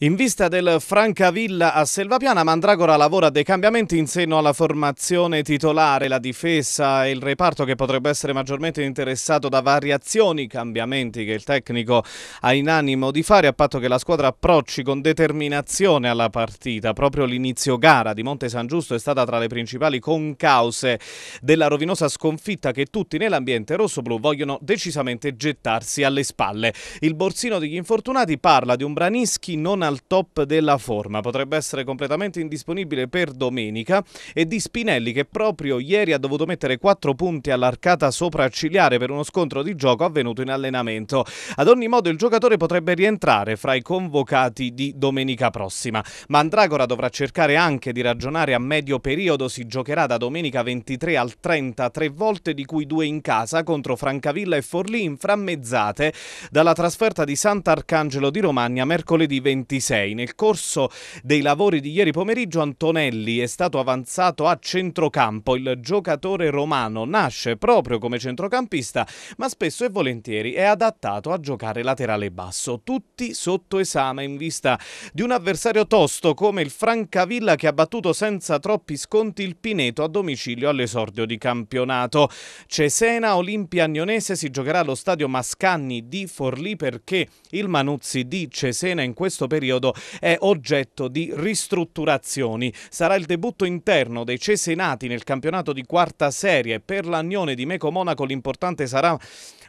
In vista del Francavilla a Selvapiana, Mandragora lavora dei cambiamenti in seno alla formazione titolare, la difesa e il reparto che potrebbe essere maggiormente interessato da variazioni, cambiamenti che il tecnico ha in animo di fare a patto che la squadra approcci con determinazione alla partita. Proprio l'inizio gara di Monte San Giusto è stata tra le principali concause della rovinosa sconfitta che tutti nell'ambiente rosso-blu vogliono decisamente gettarsi alle spalle. Il borsino degli infortunati parla di un Branischi non al top della forma, potrebbe essere completamente indisponibile per domenica, e di Spinelli che proprio ieri ha dovuto mettere 4 punti all'arcata sopraccigliare per uno scontro di gioco avvenuto in allenamento. Ad ogni modo il giocatore potrebbe rientrare fra i convocati di domenica prossima, Mandragora dovrà cercare anche di ragionare a medio periodo, si giocherà da domenica 23 al 30 tre volte, di cui due in casa contro Francavilla e Forlì inframmezzate dalla trasferta di Sant'Arcangelo di Romagna mercoledì 23. 26. Nel corso dei lavori di ieri pomeriggio Antonelli è stato avanzato a centrocampo. Il giocatore romano nasce proprio come centrocampista, ma spesso e volentieri è adattato a giocare laterale basso. Tutti sotto esame in vista di un avversario tosto come il Francavilla che ha battuto senza troppi sconti il Pineto a domicilio all'esordio di campionato. Cesena Olimpia Agnonese si giocherà allo stadio Mascanni di Forlì perché il Manuzzi di Cesena in questo periodo periodo è oggetto di ristrutturazioni. Sarà il debutto interno dei Cesenati nel campionato di quarta serie per l'Agnone di Meco Monaco l'importante sarà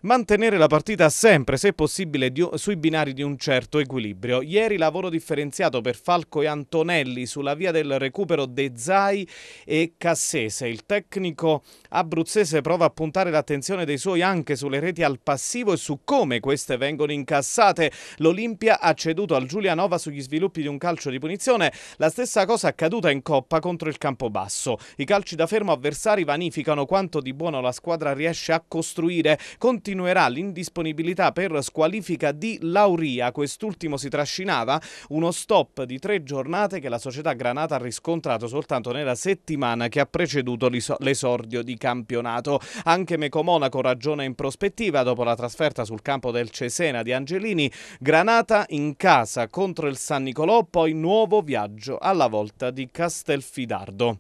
mantenere la partita sempre, se possibile, sui binari di un certo equilibrio. Ieri lavoro differenziato per Falco e Antonelli sulla via del recupero De Zai e Cassese. Il tecnico abruzzese prova a puntare l'attenzione dei suoi anche sulle reti al passivo e su come queste vengono incassate. L'Olimpia ha ceduto al Giuliano Pianova sugli sviluppi di un calcio di punizione, la stessa cosa accaduta in Coppa contro il Campobasso. I calci da fermo avversari vanificano quanto di buono la squadra riesce a costruire. Continuerà l'indisponibilità per squalifica di Lauria, quest'ultimo si trascinava, uno stop di tre giornate che la società Granata ha riscontrato soltanto nella settimana che ha preceduto l'esordio di campionato. Anche Mecomonaco ragiona in prospettiva dopo la trasferta sul campo del Cesena di Angelini. Granata in casa contro contro il San Nicolò, poi nuovo viaggio alla volta di Castelfidardo.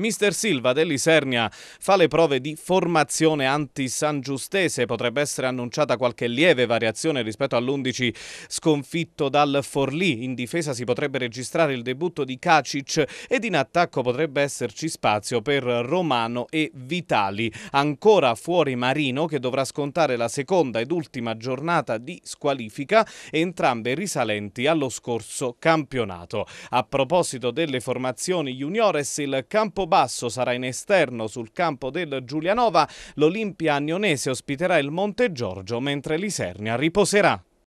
Mister Silva dell'Isernia fa le prove di formazione anti-sangiustese, potrebbe essere annunciata qualche lieve variazione rispetto all'11 sconfitto dal Forlì, in difesa si potrebbe registrare il debutto di Kacic ed in attacco potrebbe esserci spazio per Romano e Vitali, ancora fuori Marino che dovrà scontare la seconda ed ultima giornata di squalifica, entrambe risalenti allo scorso campionato. A proposito delle formazioni juniores, il campo basso sarà in esterno sul campo del Giulianova, l'Olimpia Agnonese ospiterà il Monte Giorgio mentre l'Isernia riposerà.